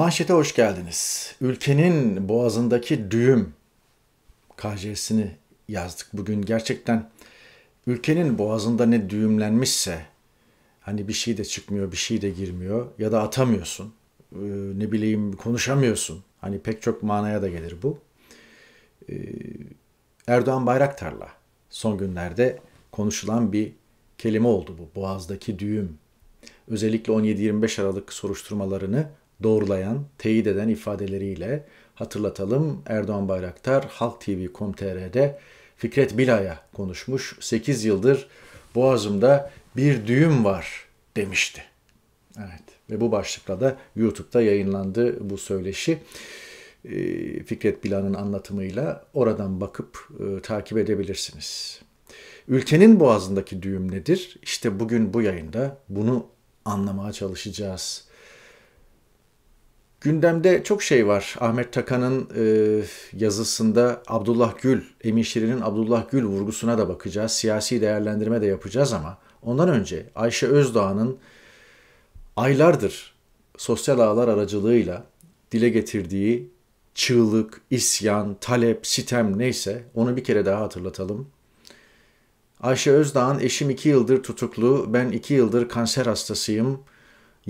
Manşete hoş geldiniz. Ülkenin boğazındaki düğüm KC'sini yazdık bugün. Gerçekten ülkenin boğazında ne düğümlenmişse hani bir şey de çıkmıyor, bir şey de girmiyor ya da atamıyorsun. E, ne bileyim konuşamıyorsun. Hani pek çok manaya da gelir bu. E, Erdoğan Bayraktar'la son günlerde konuşulan bir kelime oldu bu. Boğaz'daki düğüm. Özellikle 17-25 Aralık soruşturmalarını doğrulayan, teyit eden ifadeleriyle hatırlatalım. Erdoğan Bayraktar Halk TV.com.tr'de Fikret Bila'ya konuşmuş. 8 yıldır boğazımda bir düğüm var demişti. Evet ve bu başlıkla da YouTube'da yayınlandı bu söyleşi. Ee, Fikret Bila'nın anlatımıyla oradan bakıp e, takip edebilirsiniz. Ülkenin boğazındaki düğüm nedir? İşte bugün bu yayında bunu anlamaya çalışacağız. Gündemde çok şey var. Ahmet Takan'ın e, yazısında Abdullah Gül, Emin Şirin'in Abdullah Gül vurgusuna da bakacağız. Siyasi değerlendirme de yapacağız ama ondan önce Ayşe Özdağ'ın aylardır sosyal ağlar aracılığıyla dile getirdiği çığlık, isyan, talep, sitem neyse onu bir kere daha hatırlatalım. Ayşe Özdağ'ın eşim iki yıldır tutuklu, ben iki yıldır kanser hastasıyım,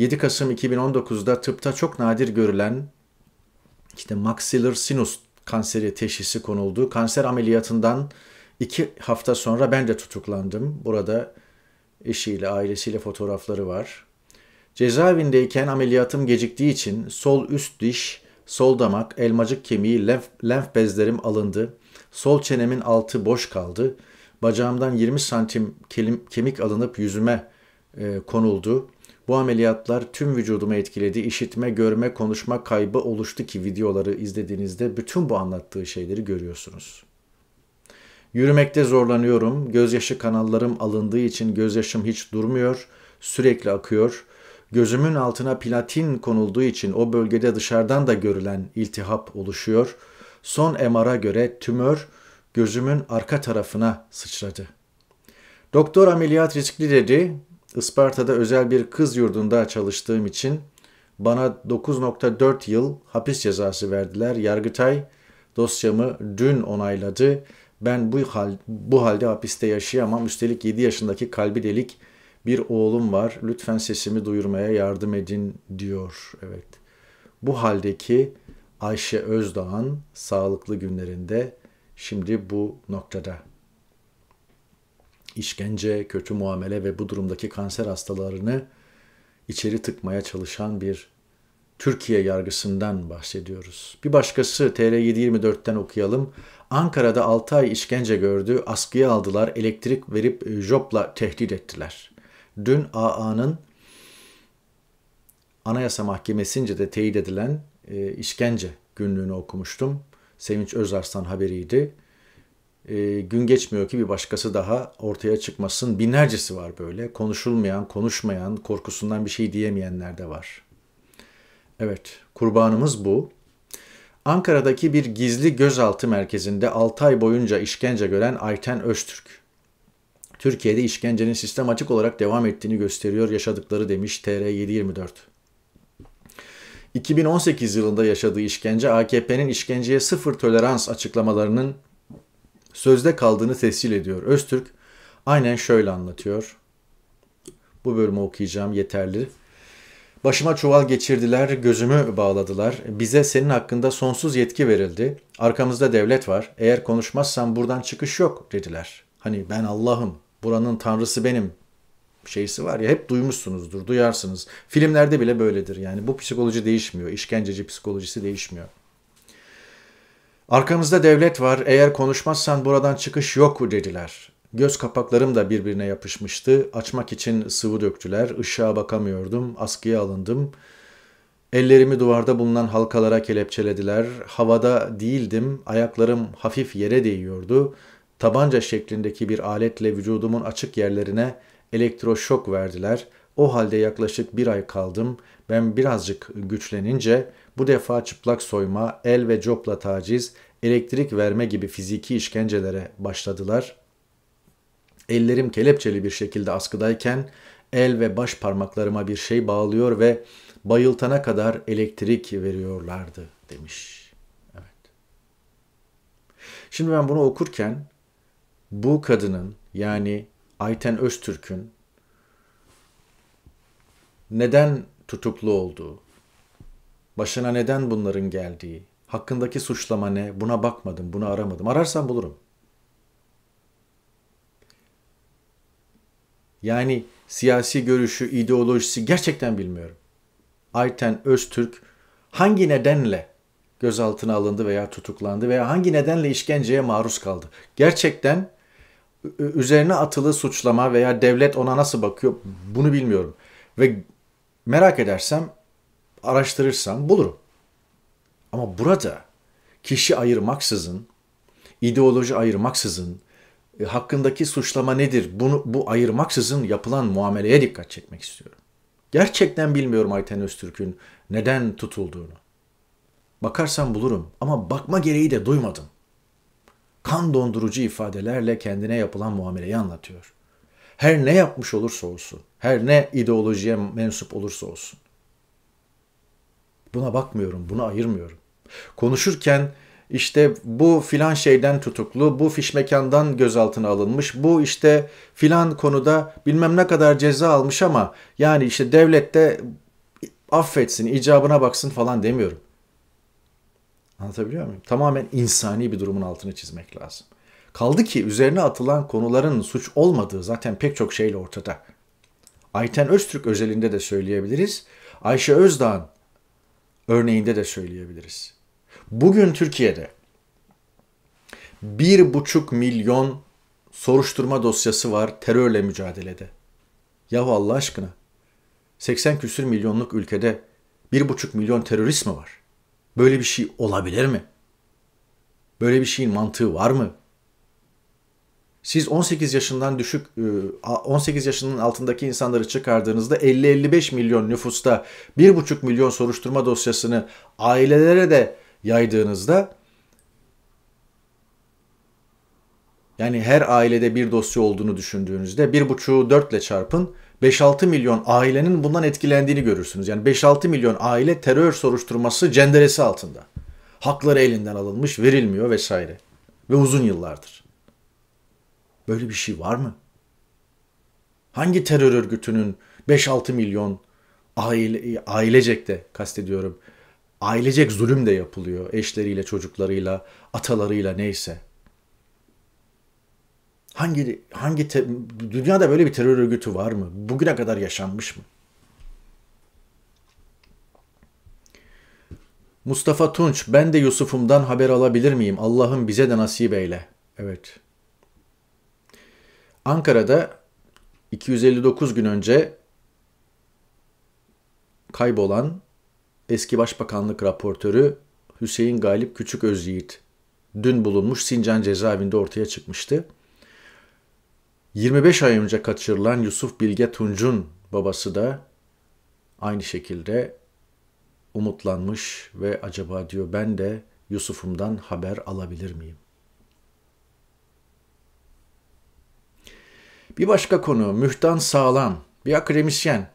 7 Kasım 2019'da tıpta çok nadir görülen işte maxiller sinus kanseri teşhisi konuldu. Kanser ameliyatından 2 hafta sonra ben de tutuklandım. Burada eşiyle, ailesiyle fotoğrafları var. Cezaevindeyken ameliyatım geciktiği için sol üst diş, sol damak, elmacık kemiği, lenf, lenf bezlerim alındı. Sol çenemin altı boş kaldı. Bacağımdan 20 santim kemik alınıp yüzüme e, konuldu. Bu ameliyatlar tüm vücudumu etkiledi. İşitme, görme, konuşma kaybı oluştu ki videoları izlediğinizde bütün bu anlattığı şeyleri görüyorsunuz. Yürümekte zorlanıyorum. Gözyaşı kanallarım alındığı için gözyaşım hiç durmuyor, sürekli akıyor. Gözümün altına platin konulduğu için o bölgede dışarıdan da görülen iltihap oluşuyor. Son MR'a göre tümör gözümün arka tarafına sıçradı. Doktor ameliyat riskli dedi. Isparta'da özel bir kız yurdunda çalıştığım için bana 9.4 yıl hapis cezası verdiler. Yargıtay dosyamı dün onayladı. Ben bu, hal, bu halde hapiste yaşayamam. Üstelik 7 yaşındaki kalbi delik bir oğlum var. Lütfen sesimi duyurmaya yardım edin diyor. Evet. Bu haldeki Ayşe Özdağ'ın sağlıklı günlerinde şimdi bu noktada işkence, kötü muamele ve bu durumdaki kanser hastalarını içeri tıkmaya çalışan bir Türkiye yargısından bahsediyoruz. Bir başkası TR724'ten okuyalım. Ankara'da 6 ay işkence gördü, askıya aldılar, elektrik verip e, jopla tehdit ettiler. Dün AA'nın Anayasa Mahkemesince de teyit edilen e, işkence günlüğünü okumuştum. Sevinç Özarslan haberiydi. Ee, gün geçmiyor ki bir başkası daha ortaya çıkmasın. Binlercesi var böyle. Konuşulmayan, konuşmayan, korkusundan bir şey diyemeyenler de var. Evet, kurbanımız bu. Ankara'daki bir gizli gözaltı merkezinde 6 ay boyunca işkence gören Ayten Öztürk. Türkiye'de işkencenin sistem açık olarak devam ettiğini gösteriyor yaşadıkları demiş TR724. 2018 yılında yaşadığı işkence AKP'nin işkenceye sıfır tolerans açıklamalarının sözde kaldığını tescil ediyor. Öztürk aynen şöyle anlatıyor. Bu bölümü okuyacağım yeterli. Başıma çuval geçirdiler, gözümü bağladılar. Bize senin hakkında sonsuz yetki verildi. Arkamızda devlet var. Eğer konuşmazsan buradan çıkış yok dediler. Hani ben Allah'ım, buranın tanrısı benim şeysi var ya hep duymuşsunuzdur, duyarsınız. Filmlerde bile böyledir yani bu psikoloji değişmiyor, işkenceci psikolojisi değişmiyor. Arkamızda devlet var, eğer konuşmazsan buradan çıkış yok dediler. Göz kapaklarım da birbirine yapışmıştı. Açmak için sıvı döktüler. Işığa bakamıyordum. Askıya alındım. Ellerimi duvarda bulunan halkalara kelepçelediler. Havada değildim. Ayaklarım hafif yere değiyordu. Tabanca şeklindeki bir aletle vücudumun açık yerlerine elektroşok verdiler. O halde yaklaşık bir ay kaldım. Ben birazcık güçlenince bu defa çıplak soyma, el ve copla taciz, elektrik verme gibi fiziki işkencelere başladılar. Ellerim kelepçeli bir şekilde askıdayken el ve baş parmaklarıma bir şey bağlıyor ve bayıltana kadar elektrik veriyorlardı demiş. Evet. Şimdi ben bunu okurken bu kadının yani Ayten Öztürk'ün neden tutuklu olduğu, Başına neden bunların geldiği, hakkındaki suçlama ne, buna bakmadım, bunu aramadım. Ararsan bulurum. Yani siyasi görüşü, ideolojisi gerçekten bilmiyorum. Ayten Öztürk hangi nedenle gözaltına alındı veya tutuklandı veya hangi nedenle işkenceye maruz kaldı? Gerçekten üzerine atılı suçlama veya devlet ona nasıl bakıyor bunu bilmiyorum. Ve merak edersem araştırırsam bulurum. Ama burada kişi ayırmaksızın, ideoloji ayırmaksızın, e, hakkındaki suçlama nedir bunu bu ayırmaksızın yapılan muameleye dikkat çekmek istiyorum. Gerçekten bilmiyorum Ayten Öztürk'ün neden tutulduğunu. Bakarsam bulurum ama bakma gereği de duymadım. Kan dondurucu ifadelerle kendine yapılan muameleyi anlatıyor. Her ne yapmış olursa olsun, her ne ideolojiye mensup olursa olsun. Buna bakmıyorum, bunu ayırmıyorum. Konuşurken işte bu filan şeyden tutuklu, bu fiş mekandan gözaltına alınmış, bu işte filan konuda bilmem ne kadar ceza almış ama yani işte devlette de affetsin, icabına baksın falan demiyorum. Anlatabiliyor muyum? Tamamen insani bir durumun altını çizmek lazım. Kaldı ki üzerine atılan konuların suç olmadığı zaten pek çok şeyle ortada. Ayten Öztürk özelinde de söyleyebiliriz. Ayşe Özdağ'ın örneğinde de söyleyebiliriz. Bugün Türkiye'de 1,5 milyon soruşturma dosyası var terörle mücadelede. Ya Allah aşkına 80 küsür milyonluk ülkede 1,5 milyon terörist mi var? Böyle bir şey olabilir mi? Böyle bir şeyin mantığı var mı? siz 18 yaşından düşük 18 e, yaşının altındaki insanları çıkardığınızda 50-55 milyon nüfusta 1,5 milyon soruşturma dosyasını ailelere de yaydığınızda yani her ailede bir dosya olduğunu düşündüğünüzde 1,5'u 4 ile çarpın 5-6 milyon ailenin bundan etkilendiğini görürsünüz. Yani 5-6 milyon aile terör soruşturması cenderesi altında. Hakları elinden alınmış, verilmiyor vesaire ve uzun yıllardır. Böyle bir şey var mı? Hangi terör örgütünün 5-6 milyon aile, ailecek de kastediyorum. Ailecek zulüm de yapılıyor eşleriyle, çocuklarıyla, atalarıyla neyse. Hangi hangi te, dünyada böyle bir terör örgütü var mı? Bugüne kadar yaşanmış mı? Mustafa Tunç, ben de Yusuf'umdan haber alabilir miyim? Allah'ım bize de nasip eyle. Evet. Ankara'da 259 gün önce kaybolan eski başbakanlık raportörü Hüseyin Galip Küçük Özyiğit dün bulunmuş Sincan cezaevinde ortaya çıkmıştı. 25 ay önce kaçırılan Yusuf Bilge Tunç'un babası da aynı şekilde umutlanmış ve acaba diyor ben de Yusuf'umdan haber alabilir miyim? Bir başka konu Mühtan Sağlam, bir akademisyen.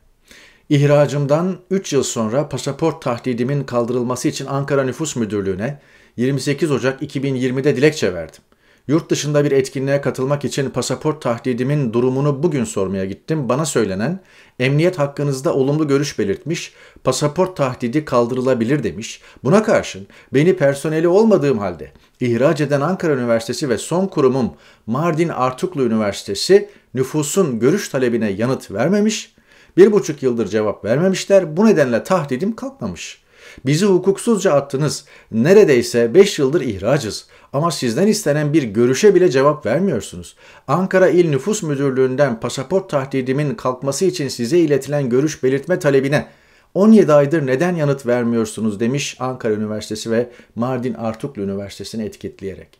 İhracımdan 3 yıl sonra pasaport tahdidimin kaldırılması için Ankara Nüfus Müdürlüğü'ne 28 Ocak 2020'de dilekçe verdim. Yurt dışında bir etkinliğe katılmak için pasaport tahdidimin durumunu bugün sormaya gittim. Bana söylenen emniyet hakkınızda olumlu görüş belirtmiş, pasaport tahdidi kaldırılabilir demiş. Buna karşın beni personeli olmadığım halde ihraç eden Ankara Üniversitesi ve son kurumum Mardin Artuklu Üniversitesi nüfusun görüş talebine yanıt vermemiş, bir buçuk yıldır cevap vermemişler. Bu nedenle tahdidim kalkmamış. Bizi hukuksuzca attınız. Neredeyse beş yıldır ihracız. Ama sizden istenen bir görüşe bile cevap vermiyorsunuz. Ankara İl Nüfus Müdürlüğü'nden pasaport tahdidimin kalkması için size iletilen görüş belirtme talebine 17 aydır neden yanıt vermiyorsunuz demiş Ankara Üniversitesi ve Mardin Artuklu Üniversitesi'ni etiketleyerek.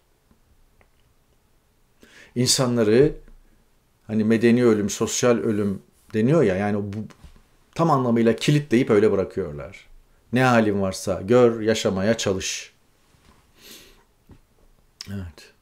İnsanları hani medeni ölüm, sosyal ölüm deniyor ya yani bu tam anlamıyla kilit deyip öyle bırakıyorlar. Ne halin varsa gör, yaşamaya çalış. Evet.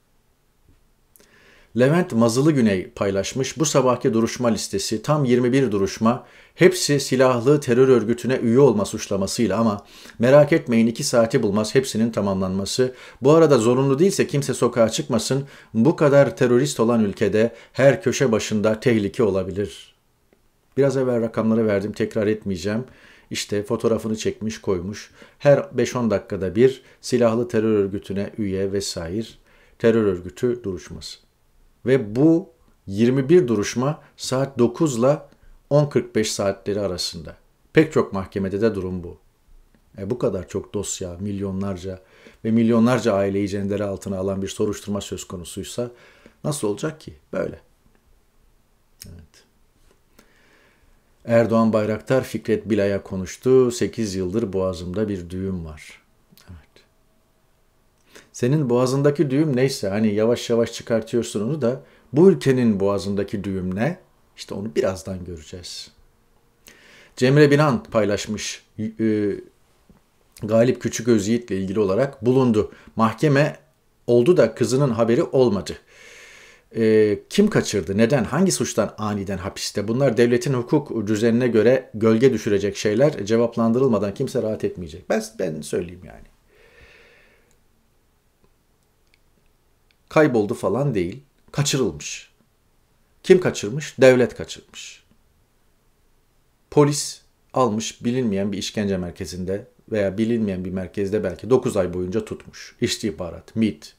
Levent Mazılı Güney paylaşmış bu sabahki duruşma listesi tam 21 duruşma hepsi silahlı terör örgütüne üye olma suçlamasıyla ama merak etmeyin 2 saati bulmaz hepsinin tamamlanması. Bu arada zorunlu değilse kimse sokağa çıkmasın bu kadar terörist olan ülkede her köşe başında tehlike olabilir. Biraz evvel rakamları verdim tekrar etmeyeceğim. İşte fotoğrafını çekmiş koymuş. Her 5-10 dakikada bir silahlı terör örgütüne üye vesaire terör örgütü duruşması ve bu 21 duruşma saat 9 ile 10.45 saatleri arasında. Pek çok mahkemede de durum bu. E bu kadar çok dosya, milyonlarca ve milyonlarca aileyi cendere altına alan bir soruşturma söz konusuysa nasıl olacak ki? Böyle. Evet. Erdoğan Bayraktar Fikret Bilay'a konuştu. 8 yıldır boğazımda bir düğüm var senin boğazındaki düğüm neyse hani yavaş yavaş çıkartıyorsun onu da bu ülkenin boğazındaki düğüm ne? İşte onu birazdan göreceğiz. Cemre Binant paylaşmış e, Galip Küçüköz ile ilgili olarak bulundu. Mahkeme oldu da kızının haberi olmadı. E, kim kaçırdı? Neden? Hangi suçtan aniden hapiste? Bunlar devletin hukuk düzenine göre gölge düşürecek şeyler. Cevaplandırılmadan kimse rahat etmeyecek. Ben, ben söyleyeyim yani. Kayboldu falan değil. Kaçırılmış. Kim kaçırmış? Devlet kaçırmış. Polis almış bilinmeyen bir işkence merkezinde veya bilinmeyen bir merkezde belki 9 ay boyunca tutmuş. İstihbarat, MIT,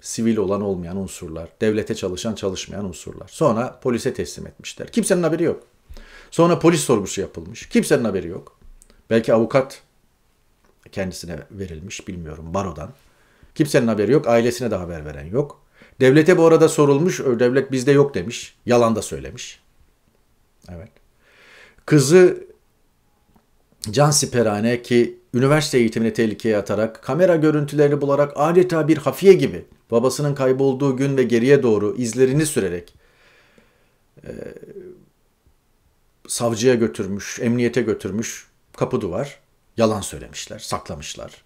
sivil olan olmayan unsurlar, devlete çalışan çalışmayan unsurlar. Sonra polise teslim etmişler. Kimsenin haberi yok. Sonra polis sorgusu yapılmış. Kimsenin haberi yok. Belki avukat kendisine verilmiş bilmiyorum barodan. Kimsenin haberi yok. Ailesine de haber veren yok. Devlete bu arada sorulmuş. Devlet bizde yok demiş. Yalan da söylemiş. Evet. Kızı can siperhane ki üniversite eğitimini tehlikeye atarak, kamera görüntülerini bularak adeta bir hafiye gibi babasının kaybolduğu gün ve geriye doğru izlerini sürerek e, savcıya götürmüş, emniyete götürmüş, kapı duvar, yalan söylemişler, saklamışlar.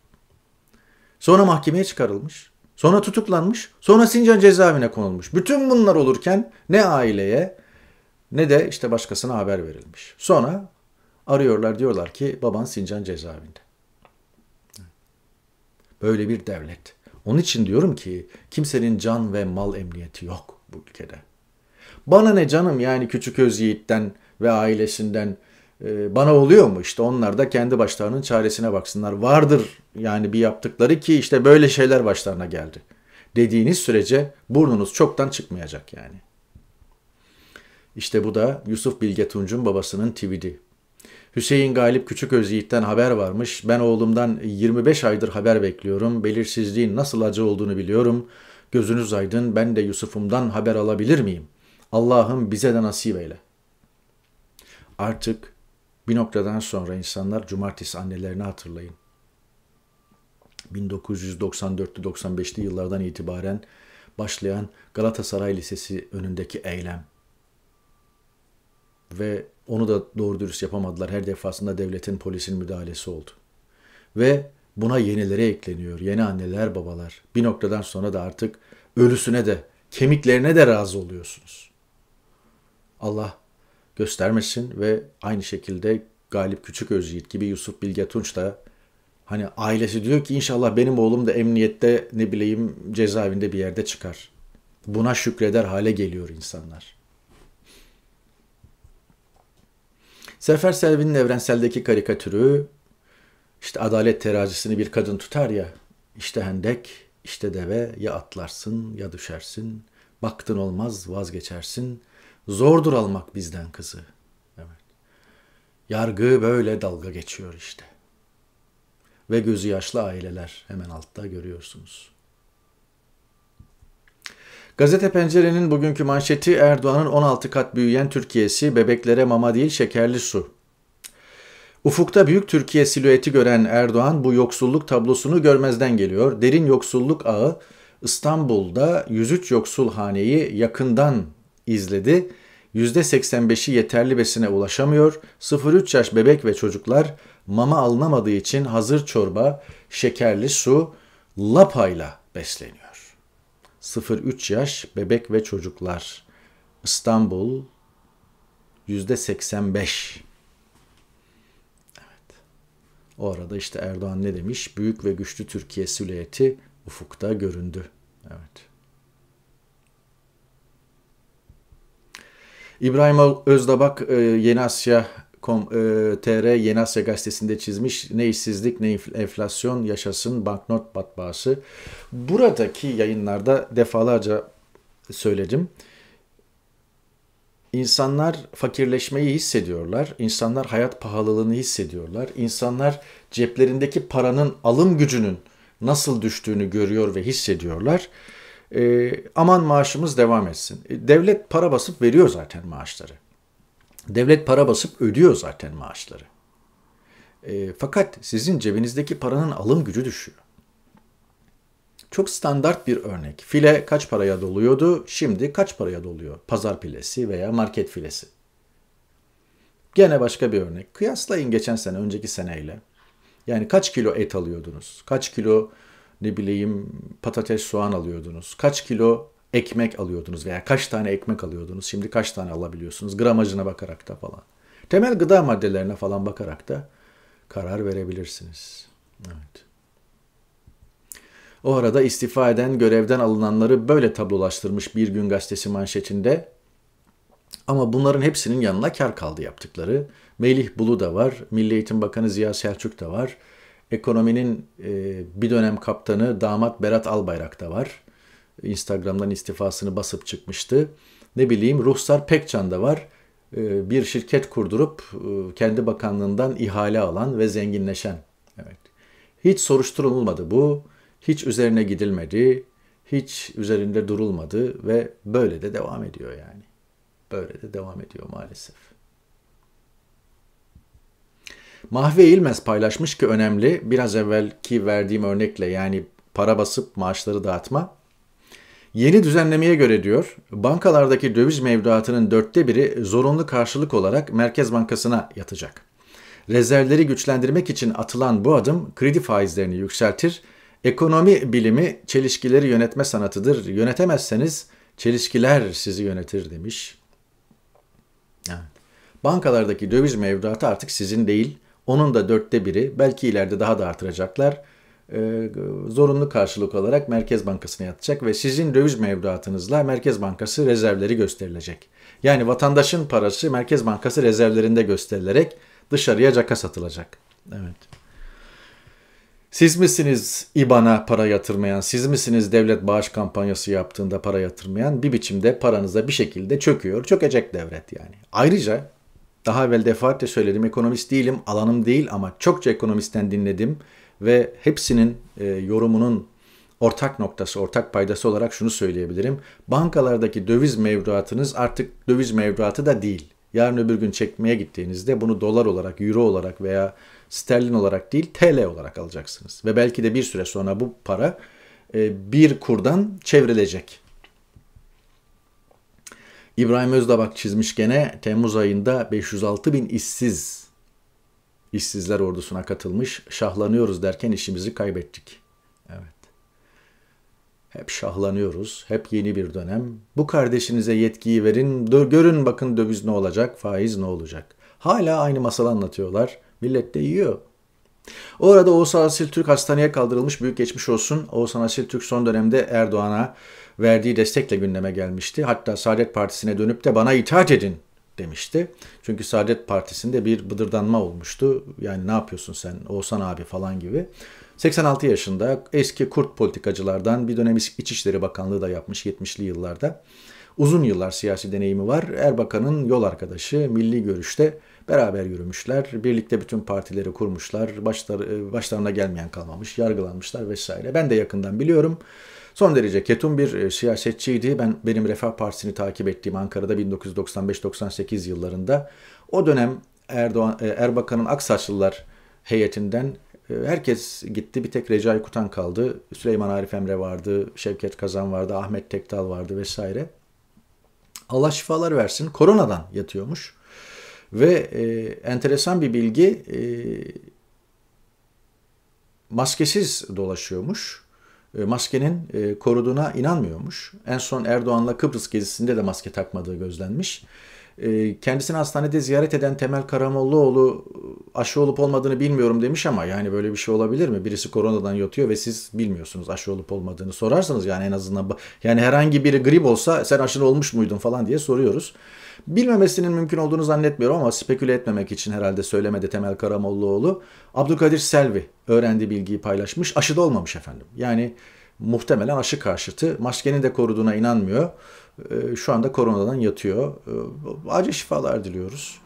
Sonra mahkemeye çıkarılmış. Sonra tutuklanmış. Sonra Sincan cezaevine konulmuş. Bütün bunlar olurken ne aileye ne de işte başkasına haber verilmiş. Sonra arıyorlar diyorlar ki baban Sincan cezaevinde. Böyle bir devlet. Onun için diyorum ki kimsenin can ve mal emniyeti yok bu ülkede. Bana ne canım yani küçük öz yiğitten ve ailesinden ee, bana oluyor mu? İşte onlar da kendi başlarının çaresine baksınlar. Vardır yani bir yaptıkları ki işte böyle şeyler başlarına geldi. Dediğiniz sürece burnunuz çoktan çıkmayacak yani. İşte bu da Yusuf Bilge Tunç'un babasının tweet'i. Hüseyin Galip Küçük Özyiğit'ten haber varmış. Ben oğlumdan 25 aydır haber bekliyorum. Belirsizliğin nasıl acı olduğunu biliyorum. Gözünüz aydın ben de Yusuf'umdan haber alabilir miyim? Allah'ım bize de nasip eyle. Artık bir noktadan sonra insanlar cumartesi annelerini hatırlayın. 1994'lü 95'li yıllardan itibaren başlayan Galatasaray Lisesi önündeki eylem ve onu da doğru dürüst yapamadılar. Her defasında devletin polisin müdahalesi oldu. Ve buna yenileri ekleniyor. Yeni anneler, babalar. Bir noktadan sonra da artık ölüsüne de, kemiklerine de razı oluyorsunuz. Allah göstermesin ve aynı şekilde Galip Küçük Özyiğit gibi Yusuf Bilge Tunç da hani ailesi diyor ki inşallah benim oğlum da emniyette ne bileyim cezaevinde bir yerde çıkar. Buna şükreder hale geliyor insanlar. Sefer Selvi'nin evrenseldeki karikatürü işte adalet terazisini bir kadın tutar ya işte hendek işte deve ya atlarsın ya düşersin baktın olmaz vazgeçersin.'' Zordur almak bizden kızı. Evet. Yargı böyle dalga geçiyor işte. Ve gözü yaşlı aileler hemen altta görüyorsunuz. Gazete Pencere'nin bugünkü manşeti Erdoğan'ın 16 kat büyüyen Türkiye'si bebeklere mama değil şekerli su. Ufukta büyük Türkiye silüeti gören Erdoğan bu yoksulluk tablosunu görmezden geliyor. Derin yoksulluk ağı İstanbul'da 103 yoksul haneyi yakından izledi. %85'i yeterli besine ulaşamıyor. 0-3 yaş bebek ve çocuklar mama alınamadığı için hazır çorba, şekerli su, lapayla besleniyor. 0-3 yaş bebek ve çocuklar. İstanbul %85. Evet. O arada işte Erdoğan ne demiş? Büyük ve güçlü Türkiye silüeti ufukta göründü. Evet. İbrahim Özdabak e, Yeni Asya e, tr Yeni Asya gazetesinde çizmiş ne işsizlik ne enflasyon yaşasın banknot batbaası. Buradaki yayınlarda defalarca söyledim. İnsanlar fakirleşmeyi hissediyorlar. İnsanlar hayat pahalılığını hissediyorlar. İnsanlar ceplerindeki paranın alım gücünün nasıl düştüğünü görüyor ve hissediyorlar e, aman maaşımız devam etsin. E, devlet para basıp veriyor zaten maaşları. Devlet para basıp ödüyor zaten maaşları. E, fakat sizin cebinizdeki paranın alım gücü düşüyor. Çok standart bir örnek. File kaç paraya doluyordu, şimdi kaç paraya doluyor? Pazar filesi veya market filesi. Gene başka bir örnek. Kıyaslayın geçen sene, önceki seneyle. Yani kaç kilo et alıyordunuz? Kaç kilo ne bileyim patates soğan alıyordunuz. Kaç kilo ekmek alıyordunuz veya kaç tane ekmek alıyordunuz. Şimdi kaç tane alabiliyorsunuz gramajına bakarak da falan. Temel gıda maddelerine falan bakarak da karar verebilirsiniz. Evet. O arada istifa eden görevden alınanları böyle tablolaştırmış bir gün gazetesi manşetinde. Ama bunların hepsinin yanına kar kaldı yaptıkları. Melih Bulu da var, Milli Eğitim Bakanı Ziya Selçuk da var. Ekonominin e, bir dönem kaptanı damat Berat Albayrak da var. Instagram'dan istifasını basıp çıkmıştı. Ne bileyim Ruhsar Pekcan da var. E, bir şirket kurdurup e, kendi bakanlığından ihale alan ve zenginleşen. Evet. Hiç soruşturulmadı bu. Hiç üzerine gidilmedi. Hiç üzerinde durulmadı ve böyle de devam ediyor yani. Böyle de devam ediyor maalesef. Mahve İlmez paylaşmış ki önemli. Biraz evvelki verdiğim örnekle yani para basıp maaşları dağıtma. Yeni düzenlemeye göre diyor, bankalardaki döviz mevduatının dörtte biri zorunlu karşılık olarak Merkez Bankası'na yatacak. Rezervleri güçlendirmek için atılan bu adım kredi faizlerini yükseltir. Ekonomi bilimi çelişkileri yönetme sanatıdır. Yönetemezseniz çelişkiler sizi yönetir demiş. Evet. Bankalardaki döviz mevduatı artık sizin değil, onun da dörtte biri belki ileride daha da artıracaklar. Ee, zorunlu karşılık olarak Merkez Bankası'na yatacak ve sizin döviz mevduatınızla Merkez Bankası rezervleri gösterilecek. Yani vatandaşın parası Merkez Bankası rezervlerinde gösterilerek dışarıya caka satılacak. Evet. Siz misiniz IBAN'a para yatırmayan, siz misiniz devlet bağış kampanyası yaptığında para yatırmayan bir biçimde paranıza bir şekilde çöküyor, çökecek devlet yani. Ayrıca daha evvel defaatle söyledim ekonomist değilim, alanım değil ama çokça ekonomisten dinledim ve hepsinin e, yorumunun ortak noktası, ortak paydası olarak şunu söyleyebilirim. Bankalardaki döviz mevduatınız artık döviz mevduatı da değil. Yarın öbür gün çekmeye gittiğinizde bunu dolar olarak, euro olarak veya sterlin olarak değil TL olarak alacaksınız. Ve belki de bir süre sonra bu para e, bir kurdan çevrilecek. İbrahim Özdabak çizmiş gene Temmuz ayında 506 bin işsiz işsizler ordusuna katılmış. Şahlanıyoruz derken işimizi kaybettik. Evet. Hep şahlanıyoruz. Hep yeni bir dönem. Bu kardeşinize yetkiyi verin. Görün bakın döviz ne olacak, faiz ne olacak. Hala aynı masal anlatıyorlar. Millet de yiyor. O arada Oğuzhan Asil Türk hastaneye kaldırılmış. Büyük geçmiş olsun. Oğuzhan Asil Türk son dönemde Erdoğan'a verdiği destekle gündeme gelmişti. Hatta Saadet Partisi'ne dönüp de bana itaat edin demişti. Çünkü Saadet Partisi'nde bir bıdırdanma olmuştu. Yani ne yapıyorsun sen Oğuzhan abi falan gibi. 86 yaşında eski Kurt politikacılardan bir dönem İçişleri Bakanlığı da yapmış 70'li yıllarda. Uzun yıllar siyasi deneyimi var. Erbakan'ın yol arkadaşı, milli görüşte Beraber yürümüşler, birlikte bütün partileri kurmuşlar, başları, e, başlarına gelmeyen kalmamış, yargılanmışlar vesaire. Ben de yakından biliyorum. Son derece ketum bir e, siyasetçiydi. Ben benim Refah Partisi'ni takip ettiğim Ankara'da 1995-98 yıllarında o dönem Erdoğan e, Erbakan'ın Aksaçlılar heyetinden herkes gitti. Bir tek Recai Kutan kaldı. Süleyman Arif Emre vardı, Şevket Kazan vardı, Ahmet Tekdal vardı vesaire. Allah şifalar versin. Koronadan yatıyormuş. Ve e, enteresan bir bilgi e, maskesiz dolaşıyormuş. E, maskenin e, koruduğuna inanmıyormuş. En son Erdoğan'la Kıbrıs gezisinde de maske takmadığı gözlenmiş. E, kendisini hastanede ziyaret eden Temel Karamollaoğlu e, aşı olup olmadığını bilmiyorum demiş ama yani böyle bir şey olabilir mi? Birisi koronadan yatıyor ve siz bilmiyorsunuz aşı olup olmadığını sorarsanız yani en azından yani herhangi biri grip olsa sen aşın olmuş muydun falan diye soruyoruz. Bilmemesinin mümkün olduğunu zannetmiyorum ama speküle etmemek için herhalde söylemedi Temel Karamollaoğlu. Abdülkadir Selvi öğrendiği bilgiyi paylaşmış. Aşıda olmamış efendim. Yani muhtemelen aşı karşıtı. Maskenin de koruduğuna inanmıyor. Ee, şu anda koronadan yatıyor. Ee, acil şifalar diliyoruz.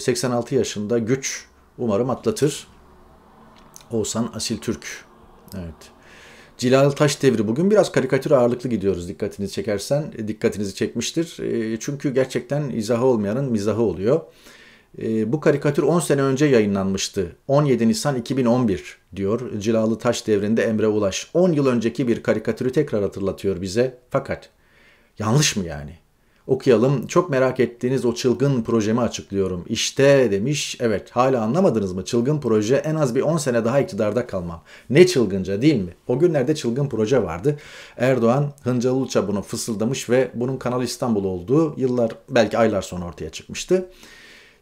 86 ee, yaşında güç umarım atlatır. Oğuzhan Asil Türk. Evet. Cilal Taş devri bugün biraz karikatür ağırlıklı gidiyoruz dikkatinizi çekersen. E, dikkatinizi çekmiştir. E, çünkü gerçekten izahı olmayanın mizahı oluyor. E, bu karikatür 10 sene önce yayınlanmıştı. 17 Nisan 2011 diyor Cilalı Taş devrinde Emre Ulaş. 10 yıl önceki bir karikatürü tekrar hatırlatıyor bize. Fakat yanlış mı yani? okuyalım. Çok merak ettiğiniz o çılgın projemi açıklıyorum. İşte demiş. Evet hala anlamadınız mı? Çılgın proje en az bir 10 sene daha iktidarda kalmam. Ne çılgınca değil mi? O günlerde çılgın proje vardı. Erdoğan Hıncal Uluç'a bunu fısıldamış ve bunun Kanal İstanbul olduğu yıllar belki aylar sonra ortaya çıkmıştı.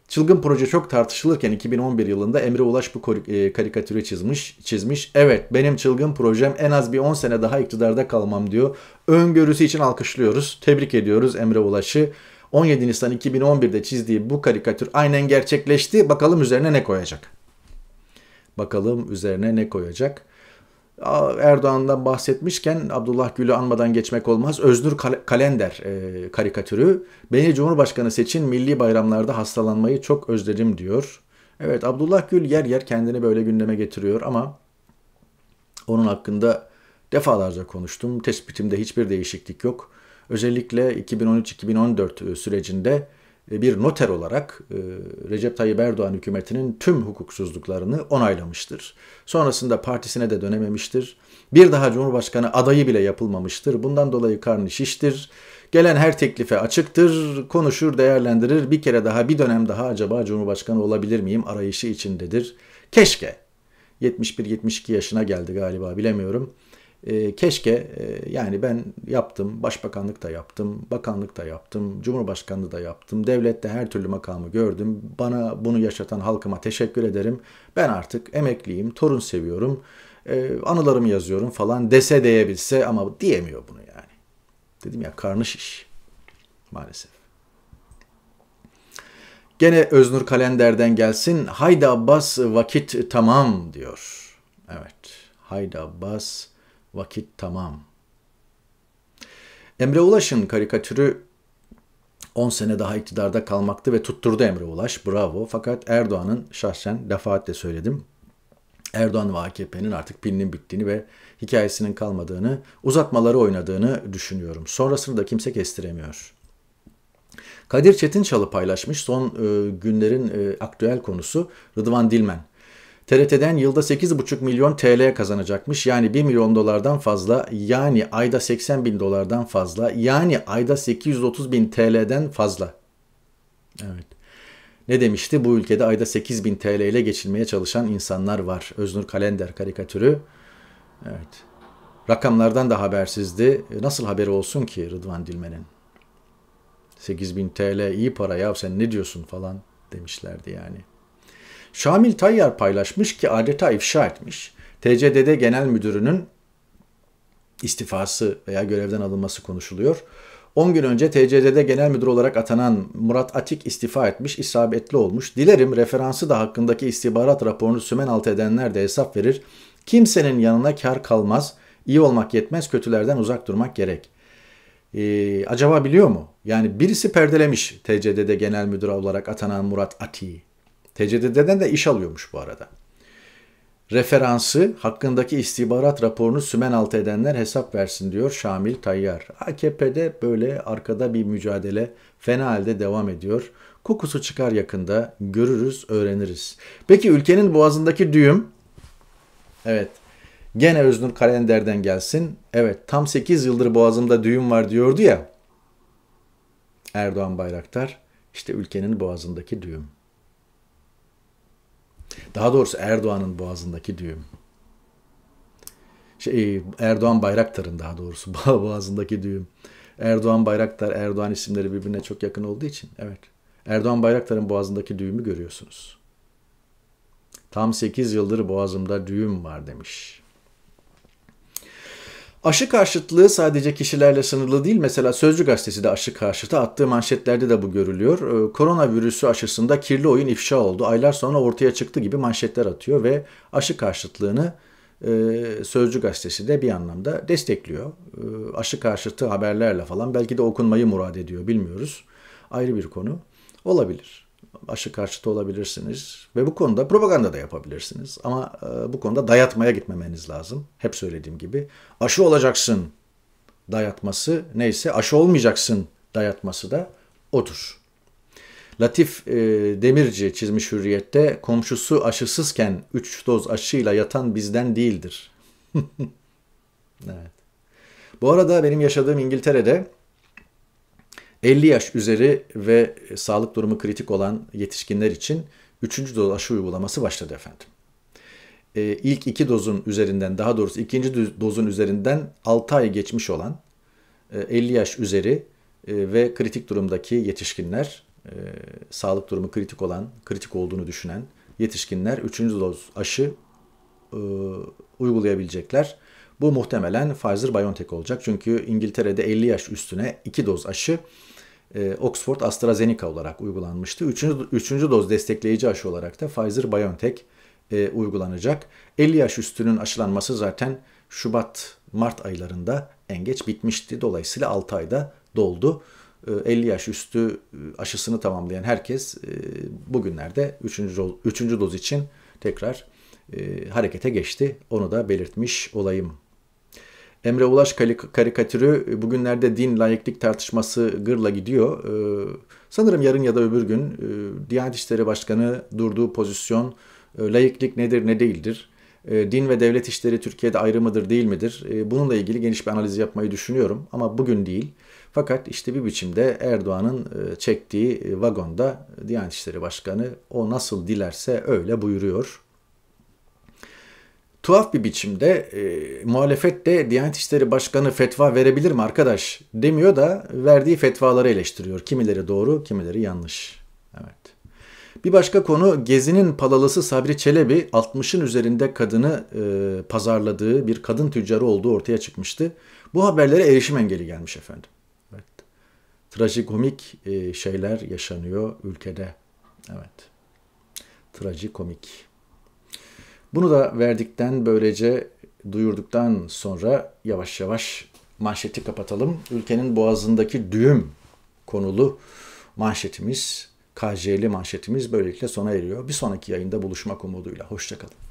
Çılgın proje çok tartışılırken 2011 yılında Emre Ulaş bu e, karikatürü çizmiş. çizmiş. Evet benim çılgın projem en az bir 10 sene daha iktidarda kalmam diyor. Öngörüsü için alkışlıyoruz. Tebrik ediyoruz Emre Ulaş'ı. 17 Nisan 2011'de çizdiği bu karikatür aynen gerçekleşti. Bakalım üzerine ne koyacak? Bakalım üzerine ne koyacak? Erdoğan'dan bahsetmişken Abdullah Gül'ü anmadan geçmek olmaz. Özgür Kalender e, karikatürü. Beni Cumhurbaşkanı seçin milli bayramlarda hastalanmayı çok özledim diyor. Evet Abdullah Gül yer yer kendini böyle gündeme getiriyor ama onun hakkında defalarca konuştum. Tespitimde hiçbir değişiklik yok. Özellikle 2013-2014 e, sürecinde bir noter olarak e, Recep Tayyip Erdoğan hükümetinin tüm hukuksuzluklarını onaylamıştır. Sonrasında partisine de dönememiştir. Bir daha Cumhurbaşkanı adayı bile yapılmamıştır. Bundan dolayı karnı şiştir. Gelen her teklife açıktır, konuşur, değerlendirir. Bir kere daha, bir dönem daha acaba Cumhurbaşkanı olabilir miyim arayışı içindedir. Keşke. 71-72 yaşına geldi galiba bilemiyorum e, keşke e, yani ben yaptım, başbakanlık da yaptım, bakanlık da yaptım, cumhurbaşkanlığı da yaptım, devlette her türlü makamı gördüm. Bana bunu yaşatan halkıma teşekkür ederim. Ben artık emekliyim, torun seviyorum, e, anılarımı yazıyorum falan dese diyebilse ama diyemiyor bunu yani. Dedim ya karnış iş maalesef. Gene Öznur Kalender'den gelsin. Haydi Abbas vakit tamam diyor. Evet. Haydi Abbas Vakit tamam. Emre Ulaş'ın karikatürü 10 sene daha iktidarda kalmaktı ve tutturdu Emre Ulaş. Bravo. Fakat Erdoğan'ın şahsen defaatle söyledim. Erdoğan ve AKP'nin artık pilinin bittiğini ve hikayesinin kalmadığını, uzatmaları oynadığını düşünüyorum. Sonrasını da kimse kestiremiyor. Kadir Çetinçalı paylaşmış son e, günlerin e, aktüel konusu Rıdvan Dilmen. TRT'den yılda 8,5 milyon TL kazanacakmış. Yani 1 milyon dolardan fazla yani ayda 80 bin dolardan fazla yani ayda 830 bin TL'den fazla. Evet. Ne demişti? Bu ülkede ayda 8 bin TL ile geçilmeye çalışan insanlar var. Öznur Kalender karikatürü. Evet. Rakamlardan da habersizdi. E, nasıl haberi olsun ki Rıdvan Dilmen'in? 8 bin TL iyi para ya sen ne diyorsun falan demişlerdi yani. Şamil Tayyar paylaşmış ki adeta ifşa etmiş. TCDD Genel Müdürü'nün istifası veya görevden alınması konuşuluyor. 10 gün önce TCDD Genel Müdür olarak atanan Murat Atik istifa etmiş, isabetli olmuş. Dilerim referansı da hakkındaki istihbarat raporunu sümen altı edenler de hesap verir. Kimsenin yanına kar kalmaz. İyi olmak yetmez, kötülerden uzak durmak gerek. Ee, acaba biliyor mu? Yani birisi perdelemiş TCDD Genel Müdür olarak atanan Murat Atik'i. TCDD'den de iş alıyormuş bu arada. Referansı hakkındaki istihbarat raporunu sümen altı edenler hesap versin diyor Şamil Tayyar. AKP'de böyle arkada bir mücadele fena halde devam ediyor. Kokusu çıkar yakında görürüz öğreniriz. Peki ülkenin boğazındaki düğüm? Evet gene Öznur Kalender'den gelsin. Evet tam 8 yıldır boğazımda düğüm var diyordu ya Erdoğan Bayraktar. işte ülkenin boğazındaki düğüm. Daha doğrusu Erdoğan'ın boğazındaki düğüm. Şey, Erdoğan Bayraktar'ın daha doğrusu boğazındaki düğüm. Erdoğan Bayraktar, Erdoğan isimleri birbirine çok yakın olduğu için evet. Erdoğan Bayraktar'ın boğazındaki düğümü görüyorsunuz. Tam 8 yıldır boğazımda düğüm var demiş. Aşı karşıtlığı sadece kişilerle sınırlı değil. Mesela Sözcü Gazetesi de aşı karşıtı. Attığı manşetlerde de bu görülüyor. Ee, koronavirüsü aşısında kirli oyun ifşa oldu. Aylar sonra ortaya çıktı gibi manşetler atıyor ve aşı karşıtlığını e, Sözcü Gazetesi de bir anlamda destekliyor. Ee, aşı karşıtı haberlerle falan belki de okunmayı murad ediyor bilmiyoruz. Ayrı bir konu olabilir aşı karşıtı olabilirsiniz ve bu konuda propaganda da yapabilirsiniz. Ama e, bu konuda dayatmaya gitmemeniz lazım. Hep söylediğim gibi aşı olacaksın dayatması neyse aşı olmayacaksın dayatması da odur. Latif e, Demirci çizmiş hürriyette komşusu aşısızken 3 doz aşıyla yatan bizden değildir. evet. Bu arada benim yaşadığım İngiltere'de 50 yaş üzeri ve e, sağlık durumu kritik olan yetişkinler için 3. doz aşı uygulaması başladı efendim. E, ilk iki dozun üzerinden daha doğrusu ikinci dozun üzerinden 6 ay geçmiş olan e, 50 yaş üzeri e, ve kritik durumdaki yetişkinler, e, sağlık durumu kritik olan, kritik olduğunu düşünen yetişkinler 3. doz aşı e, uygulayabilecekler. Bu muhtemelen Pfizer-BioNTech olacak. Çünkü İngiltere'de 50 yaş üstüne 2 doz aşı e, Oxford AstraZeneca olarak uygulanmıştı. Üçüncü, üçüncü doz destekleyici aşı olarak da Pfizer-BioNTech e, uygulanacak. 50 yaş üstünün aşılanması zaten Şubat-Mart aylarında en geç bitmişti. Dolayısıyla 6 ayda doldu. 50 e, yaş üstü e, aşısını tamamlayan herkes bugünlerde üçüncü üçüncü doz için tekrar harekete geçti. Onu da belirtmiş olayım Emre Ulaş karikatürü e, bugünlerde din layıklık tartışması gırla gidiyor. E, sanırım yarın ya da öbür gün e, Diyanet İşleri Başkanı durduğu pozisyon layıklık nedir ne değildir. Din ve devlet işleri Türkiye'de ayrı mıdır değil midir? Bununla ilgili geniş bir analiz yapmayı düşünüyorum ama bugün değil. Fakat işte bir biçimde Erdoğan'ın çektiği vagonda Diyanet İşleri Başkanı o nasıl dilerse öyle buyuruyor tuhaf bir biçimde e, muhalefet de Diyanet İşleri Başkanı fetva verebilir mi arkadaş demiyor da verdiği fetvaları eleştiriyor. Kimileri doğru, kimileri yanlış. Evet. Bir başka konu Gezi'nin palalısı Sabri Çelebi 60'ın üzerinde kadını e, pazarladığı bir kadın tüccarı olduğu ortaya çıkmıştı. Bu haberlere erişim engeli gelmiş efendim. Evet. Trajikomik e, şeyler yaşanıyor ülkede. Evet. Trajikomik. Bunu da verdikten böylece duyurduktan sonra yavaş yavaş manşeti kapatalım. Ülkenin boğazındaki düğüm konulu manşetimiz, KJ'li manşetimiz böylelikle sona eriyor. Bir sonraki yayında buluşmak umuduyla. Hoşçakalın.